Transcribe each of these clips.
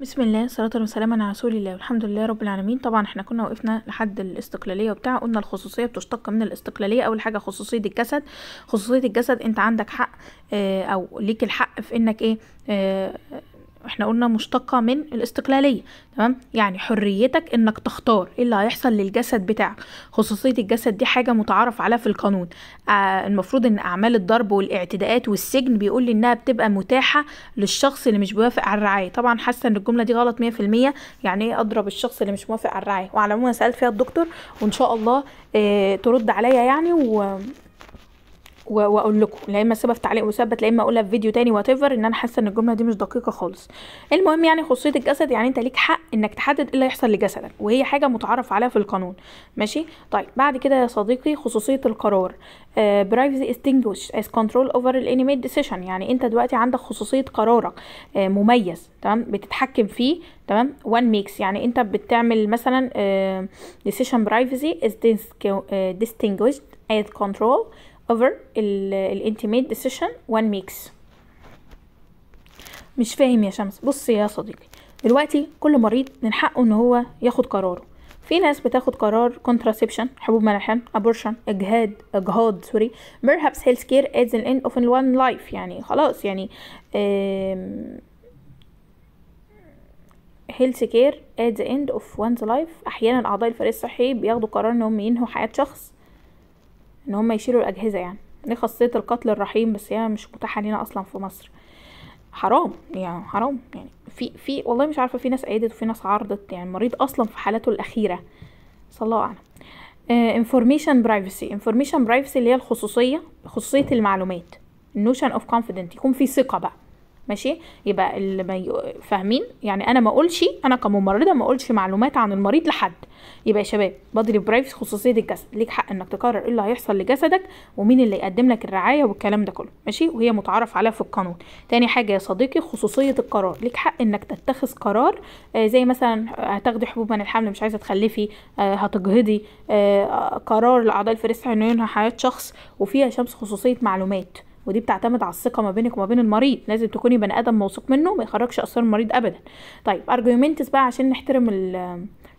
بسم الله صلاة وسلاما على رسول الله والحمد لله رب العالمين طبعا احنا كنا وقفنا لحد الاستقلالية وبتاع قلنا الخصوصية بتشتق من الاستقلالية اول حاجة خصوصية الجسد خصوصية الجسد انت عندك حق اه او ليك الحق في انك ايه اه احنا قلنا مشتقة من الاستقلالية تمام يعني حريتك انك تختار ايه اللي هيحصل للجسد بتاعك خصوصية الجسد دي حاجة متعارف عليها في القانون آه المفروض ان اعمال الضرب والاعتداءات والسجن بيقول لي انها بتبقى متاحة للشخص اللي مش بيوافق على الرعاية طبعا حاسة ان الجملة دي غلط 100% يعني ايه اضرب الشخص اللي مش موافق على الرعاية وعلى العموم سألت فيها الدكتور وان شاء الله آه ترد عليا يعني و واقول لكم لا اما اسيبها في تعليق مثبت لا اما اقولها في فيديو تاني وات ان انا حاسه ان الجمله دي مش دقيقه خالص المهم يعني خصوصيه الجسد يعني انت ليك حق انك تحدد ايه اللي هيحصل لجسدك وهي حاجه متعارف عليها في القانون ماشي طيب بعد كده يا صديقي خصوصيه القرار برايفسي استنجوش از كنترول اوفر الانيميت ديسيشن يعني انت دلوقتي عندك خصوصيه قرارك uh, مميز تمام بتتحكم فيه تمام وان ميكس يعني انت بتعمل مثلا ديسيشن برايفسي از ديستنجوشد از كنترول over intimate decision one makes مش فاهم يا شمس بص يا صديقي دلوقتي كل مريض من حقه ان هو ياخد قراره في ناس بتاخد قرار contraception حبوب ملحم ابورشن اجهاد اجهاض سوري perhaps health care at the end of one life يعني خلاص يعني health care at the end of one's life احيانا اعضاء الفريق الصحي بياخدوا قرار انهم ينهوا حياه شخص ان هم يشيلوا الاجهزه يعني دي خاصيه القتل الرحيم بس هي يعني مش متاحه لينا اصلا في مصر حرام يعني حرام يعني في في والله مش عارفه في ناس ايدت وفي ناس عرضت يعني المريض اصلا في حالته الاخيره صلى الله اعلم انفورميشن برايفسي انفورميشن برايفسي اللي هي الخصوصيه خصوصيه المعلومات نوشن اوف كونفيدنت يكون في ثقه بقى ماشي يبقى اللي ما فاهمين يعني انا ما اقولش انا كممرضه ما اقولش معلومات عن المريض لحد يبقى يا شباب بادري برايفسي خصوصيه الجسد ليك حق انك تقرر ايه اللي هيحصل لجسدك ومين اللي يقدم لك الرعايه والكلام ده كله ماشي وهي متعارف عليها في القانون تاني حاجه يا صديقي خصوصيه القرار ليك حق انك تتخذ قرار آه زي مثلا آه، هتاخدي حبوب من الحمل مش عايزه تخلفي آه هتجهضي آه قرار لاعضاء الفريسه انه ينهي حياه شخص وفيها شمس خصوصيه معلومات ودي بتعتمد على الثقه ما بينك وما بين المريض لازم تكوني بني ادم موثوق منه ما يخرجش اسرار المريض ابدا طيب ارجيومنتس بقى عشان نحترم ال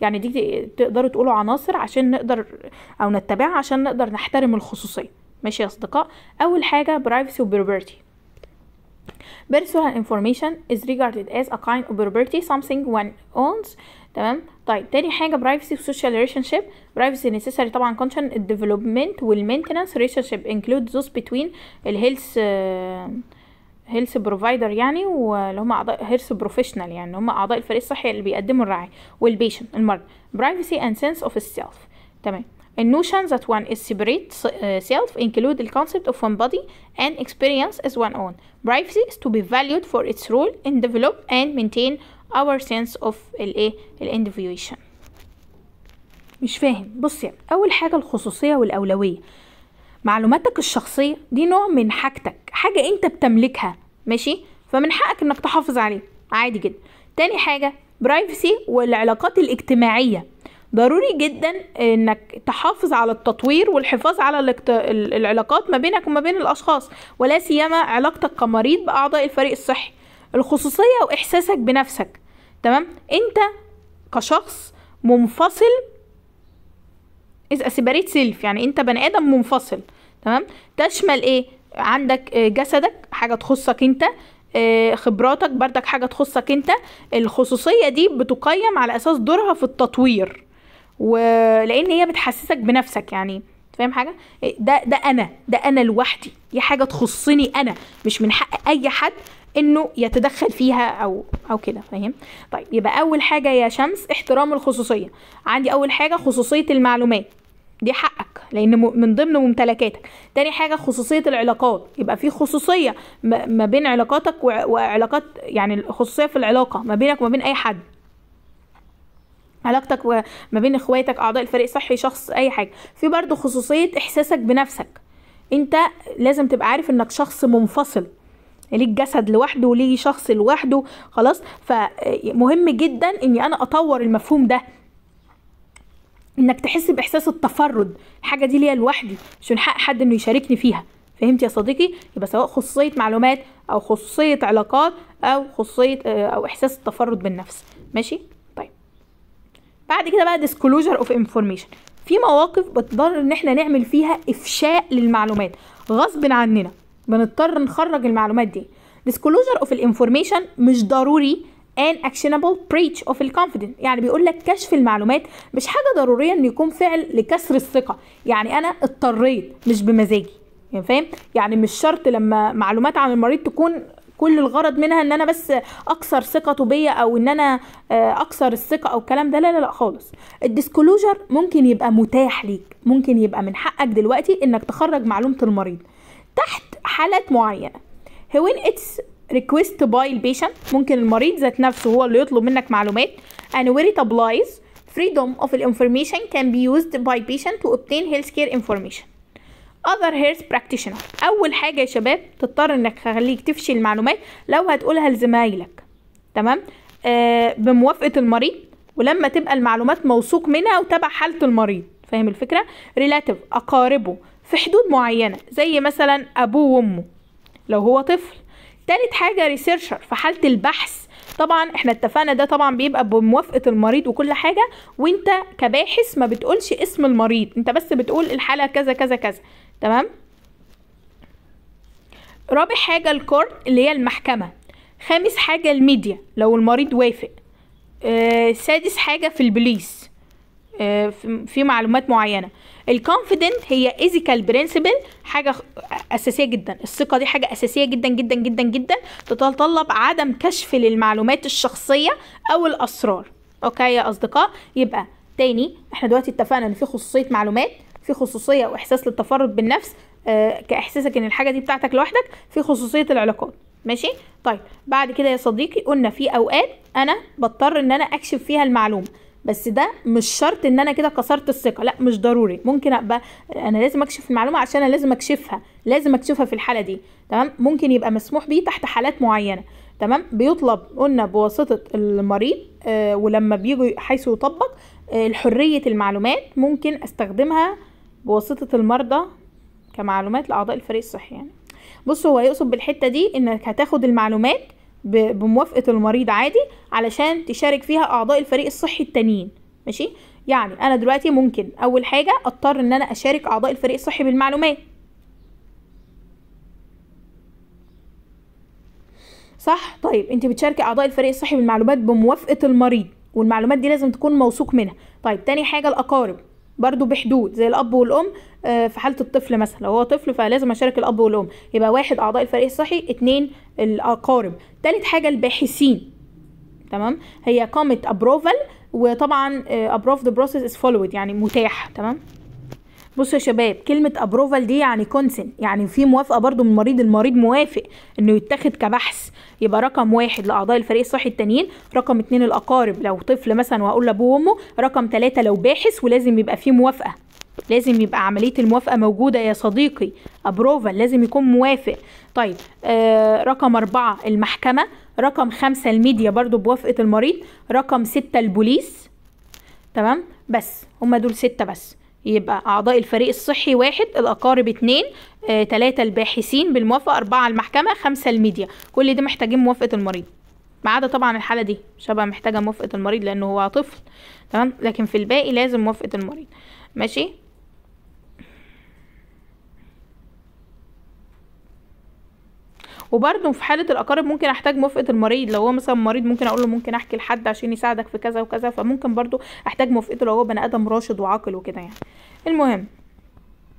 يعني دي تقدروا تقولوا عناصر عشان نقدر او نتبعها عشان نقدر نحترم الخصوصيه ماشي يا اصدقاء اول حاجه برايفسي وبروبرتي Personal information is regarded as a kind of property, something one owns تمام طيب تاني حاجه برايفسي وسوشيال ريليشن شيب برايفسي نيسيسري طبعا كونشن الديفلوبمنت والمينتنس ريليشن شيب انكلود ذوز بتوين الهيلث هيلث بروفايدر يعني واللي هم اعضاء هيلث بروفيشنال يعني هم اعضاء الفريق الصحي اللي بيقدموا الرعايه والبيشن المرض برايفسي اند سنس اوف السيلف تمام النوشن ذات وان از سيبريت سيلف انكلود الكونسبت اوف وان بودي اند اكسبيرينس از وان اون برايفسي از تو بي فاليود فور اتس رول ان ديفلوب اند مينتين our sense of الايه individuation مش فاهم بص يعني اول حاجه الخصوصيه والاولويه معلوماتك الشخصيه دي نوع من حاجتك حاجه انت بتملكها ماشي فمن حقك انك تحافظ عليه عادي جدا تاني حاجه برايفسي والعلاقات الاجتماعيه ضروري جدا انك تحافظ على التطوير والحفاظ على العلاقات ما بينك وما بين الاشخاص ولا سيما علاقتك كمريض باعضاء الفريق الصحي الخصوصيه واحساسك بنفسك تمام انت كشخص منفصل از اسيبريت سيلف يعني انت بني ادم منفصل تمام تشمل ايه عندك آه، جسدك حاجه تخصك انت آه، خبراتك بردك حاجه تخصك انت الخصوصيه دي بتقيم على اساس دورها في التطوير ولان هي بتحسسك بنفسك يعني فاهم حاجه ده ده انا ده انا لوحدي دي حاجه تخصني انا مش من حق اي حد انه يتدخل فيها او او كده فاهم طيب يبقى اول حاجه يا شمس احترام الخصوصيه عندي اول حاجه خصوصيه المعلومات دي حقك لان من ضمن ممتلكاتك تاني حاجه خصوصيه العلاقات يبقى في خصوصيه ما بين علاقاتك وعلاقات يعني خصوصيه في العلاقه ما بينك وما بين اي حد علاقتك ما بين اخواتك اعضاء الفريق صحي شخص اي حاجه في برضو خصوصيه احساسك بنفسك انت لازم تبقى عارف انك شخص منفصل ليه الجسد لوحده وليه شخص لوحده خلاص فمهم جدا اني انا اطور المفهوم ده انك تحس باحساس التفرد الحاجه دي ليا لوحدي مش من حق حد انه يشاركني فيها فهمت يا صديقي يبقى سواء خصوصيه معلومات او خصوصيه علاقات او خصوصيه آه، او احساس التفرد بالنفس ماشي بعد كده بقى ديسكلوجر اوف انفورميشن في مواقف بتضطر ان احنا نعمل فيها افشاء للمعلومات غصب عننا بنضطر نخرج المعلومات دي ديسكلوجر اوف الانفورميشن مش ضروري ان اكشنبل بريتش اوف the يعني بيقول لك كشف المعلومات مش حاجه ضروريه ان يكون فعل لكسر الثقه يعني انا اضطريت مش بمزاجي يعني فاهم يعني مش شرط لما معلومات عن المريض تكون كل الغرض منها ان انا بس اكسر ثقته بيا او ان انا آه، اكسر الثقه او الكلام ده لا لا لا خالص الديسكلوجر ممكن يبقى متاح ليك ممكن يبقى من حقك دلوقتي انك تخرج معلومه المريض تحت حالات معينه هوين اتس ريكويست باي البيشنت ممكن المريض ذات نفسه هو اللي يطلب منك معلومات ان where ابلايز فريدوم freedom of information can be used by patient to obtain healthcare information اذر هيرس براكتيشنر اول حاجه يا شباب تضطر انك تخليك تفشي المعلومات لو هتقولها لزمايلك تمام آه بموافقه المريض ولما تبقى المعلومات موثوق منها وتبع حاله المريض فاهم الفكره ريلاتيف اقاربه في حدود معينه زي مثلا ابوه وامه لو هو طفل تالت حاجه ريسيرشر في حاله البحث طبعا احنا اتفقنا ده طبعا بيبقى بموافقه المريض وكل حاجه وانت كباحث ما بتقولش اسم المريض انت بس بتقول الحاله كذا كذا كذا تمام رابع حاجة الكورت اللي هي المحكمة خامس حاجة الميديا لو المريض وافق آه سادس حاجة في البوليس آه في معلومات معينة الكونفيدنت هي ايزيكال برنسبل حاجة أساسية جدا الثقة دي حاجة أساسية جدا جدا جدا جدا تتطلب عدم كشف للمعلومات الشخصية أو الأسرار أوكي يا أصدقاء يبقى تاني احنا دلوقتي اتفقنا ان في خصوصية معلومات في خصوصيه واحساس للتفرد بالنفس آه، كاحساسك ان الحاجه دي بتاعتك لوحدك في خصوصيه العلاقات ماشي طيب بعد كده يا صديقي قلنا في اوقات انا بضطر ان انا اكشف فيها المعلومه بس ده مش شرط ان انا كده كسرت الثقه لا مش ضروري ممكن ابقى انا لازم اكشف المعلومه عشان انا لازم اكشفها لازم اكشفها في الحاله دي تمام ممكن يبقى مسموح بيه تحت حالات معينه تمام بيطلب قلنا بواسطه المريض آه ولما بيجي حيث يطبق آه حريه المعلومات ممكن استخدمها بواسطة المرضى كمعلومات لأعضاء الفريق الصحي يعني بص هو يقصد بالحتة دي إنك هتاخد المعلومات بموافقة المريض عادي علشان تشارك فيها أعضاء الفريق الصحي التانيين ماشي يعني أنا دلوقتي ممكن أول حاجة أضطر إن أنا أشارك أعضاء الفريق الصحي بالمعلومات صح طيب انت بتشاركي اعضاء الفريق الصحي بالمعلومات بموافقه المريض والمعلومات دي لازم تكون موثوق منها طيب تاني حاجه الاقارب برضو بحدود زي الاب والام آه، في حاله الطفل مثلا لو هو طفل فلازم اشارك الاب والام يبقى واحد اعضاء الفريق الصحي اتنين الاقارب تالت حاجه الباحثين تمام هي قامت ابروفل وطبعا ابروف ذا بروسيس از فولويد يعني متاح تمام بصوا يا شباب كلمه ابروفال دي يعني كونسن يعني في موافقه برضو من المريض المريض موافق انه يتاخد كبحث يبقى رقم واحد لاعضاء الفريق الصحي التانيين رقم اتنين الاقارب لو طفل مثلا وهقول لابوه وامه رقم تلاتة لو باحث ولازم يبقى فيه موافقه لازم يبقى عملية الموافقة موجودة يا صديقي أبروفال لازم يكون موافق طيب آه رقم أربعة المحكمة رقم خمسة الميديا برضو بوافقة المريض رقم ستة البوليس تمام بس هما دول ستة بس يبقى أعضاء الفريق الصحي واحد الأقارب اتنين آه، تلاتة الباحثين بالموافقة أربعة المحكمة خمسة الميديا كل ده محتاجين موافقة المريض ما عدا طبعا الحالة دي شبه محتاجة موافقة المريض لأنه هو طفل تمام لكن في الباقي لازم موافقة المريض ماشي وبرده في حاله الاقارب ممكن احتاج موافقه المريض لو هو مثلا مريض ممكن اقول له ممكن احكي لحد عشان يساعدك في كذا وكذا فممكن برده احتاج موافقته لو هو بني ادم راشد وعاقل وكده يعني المهم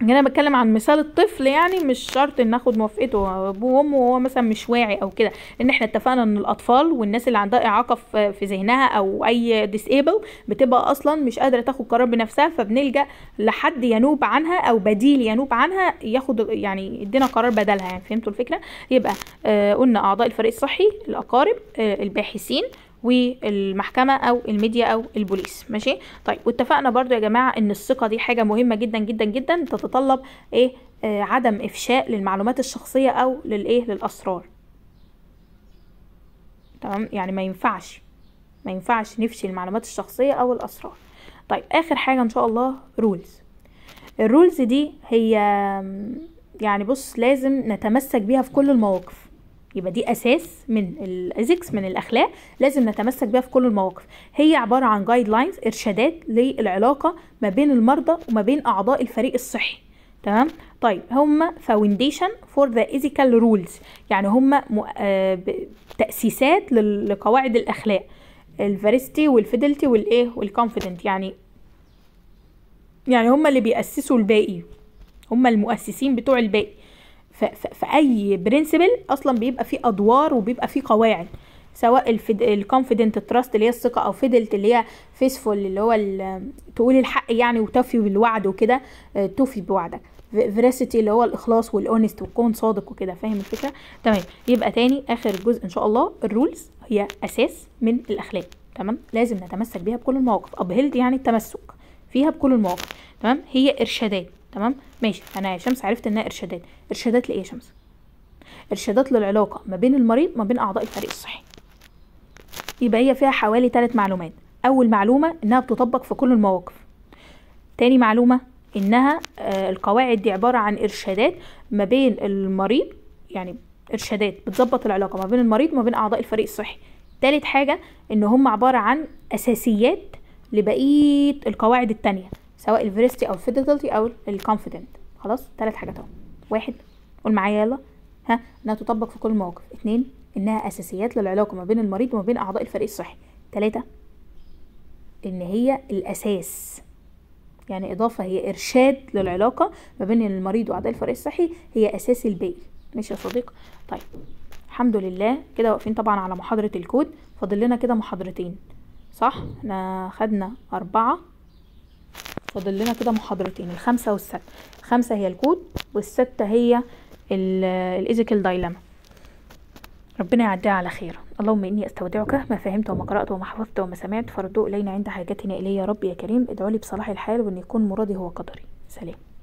يعني انا بتكلم عن مثال الطفل يعني مش شرط ان ناخد موافقته ابوه وامه وهو مثلا مش واعي او كده لان احنا اتفقنا ان الاطفال والناس اللي عندها اعاقه في ذهنها او اي ديسيبل بتبقى اصلا مش قادره تاخد قرار بنفسها فبنلجا لحد ينوب عنها او بديل ينوب عنها ياخد يعني يدينا قرار بدلها يعني فهمتوا الفكره يبقى آه، قلنا اعضاء الفريق الصحي الاقارب آه، الباحثين والمحكمه او الميديا او البوليس ماشي طيب واتفقنا برضو يا جماعه ان الثقه دي حاجه مهمه جدا جدا جدا تتطلب ايه آه عدم افشاء للمعلومات الشخصيه او للايه للاسرار تمام يعني ما ينفعش ما ينفعش نفشي المعلومات الشخصيه او الاسرار طيب اخر حاجه ان شاء الله رولز الرولز دي هي يعني بص لازم نتمسك بيها في كل المواقف يبقى دي اساس من الايزكس من الاخلاق لازم نتمسك بيها في كل المواقف هي عباره عن جايد لاينز ارشادات للعلاقه ما بين المرضى وما بين اعضاء الفريق الصحي تمام طيب هم فاونديشن فور ذا ايثيكال رولز يعني هم آه، تاسيسات لقواعد الاخلاق الفارستي والفيدلتي والايه والكونفيدنت يعني يعني هم اللي بيأسسوا الباقي هم المؤسسين بتوع الباقي في اي برنسبل اصلا بيبقى فيه ادوار وبيبقى فيه قواعد سواء الكونفيدنت تراست اللي هي الثقه او فيدلت اللي هي فيسفول اللي هو تقول الحق يعني وتفي بالوعد وكده آه، توفي بوعدك فيراسيتي اللي هو الاخلاص والاونست وكون صادق وكده فاهم الفكره تمام يبقى تاني اخر جزء ان شاء الله الرولز هي اساس من الاخلاق تمام لازم نتمسك بيها بكل المواقف ابهلت يعني التمسك فيها بكل المواقف تمام هي ارشادات تمام ماشي انا يا شمس عرفت انها ارشادات ارشادات لايه يا شمس ارشادات للعلاقه ما بين المريض ما بين اعضاء الفريق الصحي يبقى هي فيها حوالي ثلاث معلومات اول معلومه انها بتطبق في كل المواقف تاني معلومه انها آه، القواعد دي عباره عن ارشادات ما بين المريض يعني ارشادات بتظبط العلاقه ما بين المريض وما بين اعضاء الفريق الصحي تالت حاجه ان هم عباره عن اساسيات لبقيه القواعد التانيه سواء الفيرستي او الفيدلتي او الكونفيدنت خلاص ثلاث حاجات اهو واحد قول معايا يلا ها انها تطبق في كل موقف اتنين انها اساسيات للعلاقه ما بين المريض وما بين اعضاء الفريق الصحي تلاتة ان هي الاساس يعني اضافه هي ارشاد للعلاقه ما بين المريض واعضاء الفريق الصحي هي اساس الباقي ماشي يا صديقي طيب الحمد لله كده واقفين طبعا على محاضره الكود فاضل لنا كده محاضرتين صح احنا خدنا اربعه فاضل لنا كده محاضرتين الخمسه والسته الخمسه هي الكود والسته هي الايزيكال دايلاما ربنا يعديها على خير اللهم اني استودعك ما فهمت وما قرات وما حفظت وما سمعت فردوا الينا عند حاجتنا الي يا رب يا كريم ادعوا لي بصلاح الحال وان يكون مرادي هو قدري سلام